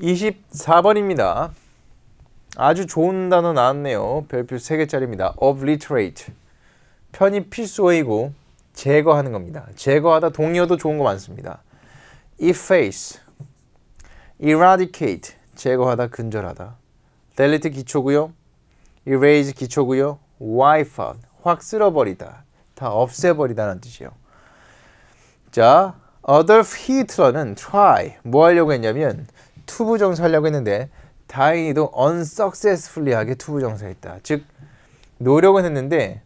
24번입니다. 아주 좋은 단어 나왔네요. 별표 3개짜리입니다. obliterate. 편입 필수어이고 제거하는 겁니다. 제거하다 동의어도 좋은 거 많습니다. efface, eradicate, 제거하다, 근절하다. delete 기초고요. erase 기초고요. wipe out, 확 쓸어버리다. 다 없애버리다는 뜻이에요. 자, Adolf Hitler는 try, 뭐 하려고 했냐면 투부 정사하려고 했는데 다행히도 unsuccessfully하게 투부 정사했다. 즉 노력은 했는데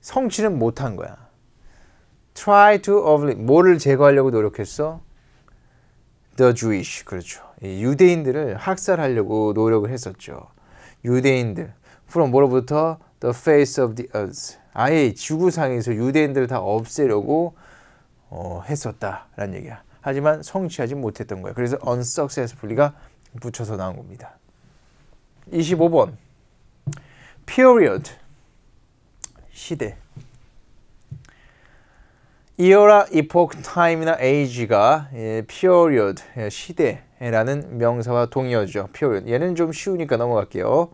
성취는 못한 거야. Try to avoid 뭐를 제거하려고 노력했어? The Jewish 그렇죠. 유대인들을 학살하려고 노력을 했었죠. 유대인들 from 뭐로부터 the face of the earth 아예 지구상에서 유대인들을 다 없애려고 어, 했었다라는 얘기야. 하지만 성취하지 못했던 거예요. 그래서 unsuccessfully가 붙여서 나온 겁니다. 25번 period 시대 이어라 epoch time이나 age가 예, period 예, 시대라는 명사와 동의어죠. period 얘는 좀 쉬우니까 넘어갈게요.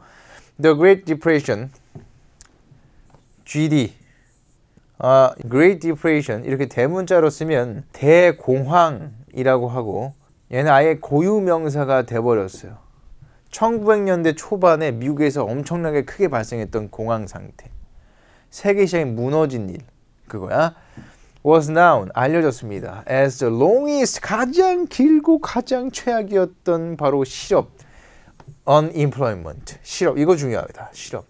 The Great Depression GD 아, Great Depression 이렇게 대문자로 쓰면 대공황이라고 하고 얘는 아예 고유명사가 돼버렸어요. 1900년대 초반에 미국에서 엄청나게 크게 발생했던 공황 상태. 세계 시장이 무너진 일. 그거야. was known 알려졌습니다. as the longest 가장 길고 가장 최악이었던 바로 실업 unemployment 실업 이거 중요합니다 실업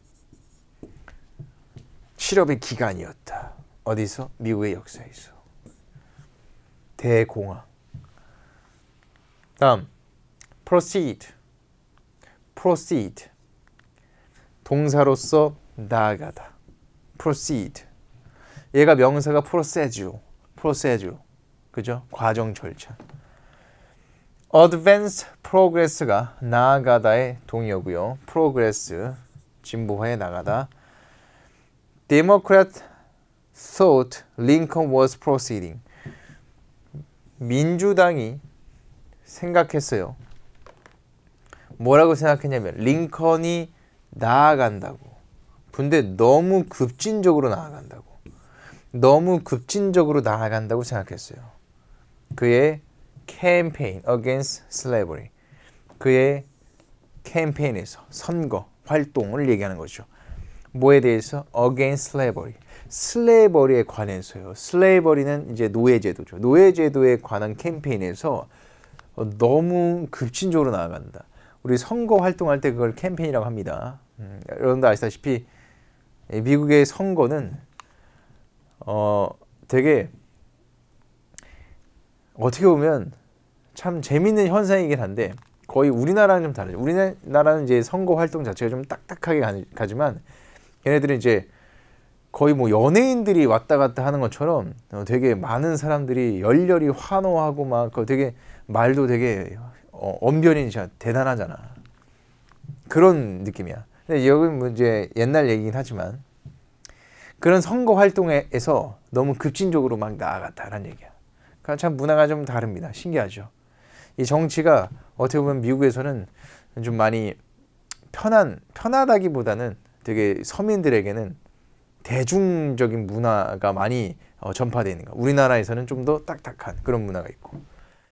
실업의 기간이었다. 어디서? 미국의 역사에서. 대공황. 다음 proceed. proceed. 동사로서 나아가다. proceed. 얘가 명사가 procedure. procedure. 그죠? 과정 절차. advance progress가 나아가다의 동의어고요. progress 진보화에 나가다. democrat thought Lincoln was proceeding. 민주당이 생각했어요. 뭐라고 생각했냐면 링컨이 나아간다고. 근데 너무 급진적으로 나아간다고. 너무 급진적으로 나아간다고 생각했어요. 그의 캠페인 against slavery. 그의 캠페인에서 선거 활동을 얘기하는 거죠. 뭐에 대해서 against slavery. 슬레이버리에 관해서요. 슬레이버리는 이제 노예제도죠. 노예제도에 관한 캠페인에서 어, 너무 급진적으로 나아간다. 우리 선거 활동할 때 그걸 캠페인이라고 합니다. 음, 여러분도 아시다시피 미국의 선거는 어, 되게 어떻게 보면 참 재밌는 현상이긴 한데 거의 우리나라랑 좀 다르죠. 우리나라는 이제 선거 활동 자체가 좀 딱딱하게 가지만 얘네들은 이제 거의 뭐 연예인들이 왔다 갔다 하는 것처럼 어, 되게 많은 사람들이 열렬히 환호하고 막 그 되게 말도 되게 어, 언변이 대단하잖아. 그런 느낌이야. 근데 여기는 뭐 이제 옛날 얘기긴 하지만 그런 선거 활동에서 너무 급진적으로 막 나아갔다라는 얘기야. 그러니까 참 문화가 좀 다릅니다. 신기하죠. 이 정치가 어떻게 보면 미국에서는 좀 많이 편한 편하다기보다는 되게 서민들에게는 대중적인 문화가 많이 어, 전파되어 있는 거. 우리나라에서는 좀 더 딱딱한 그런 문화가 있고.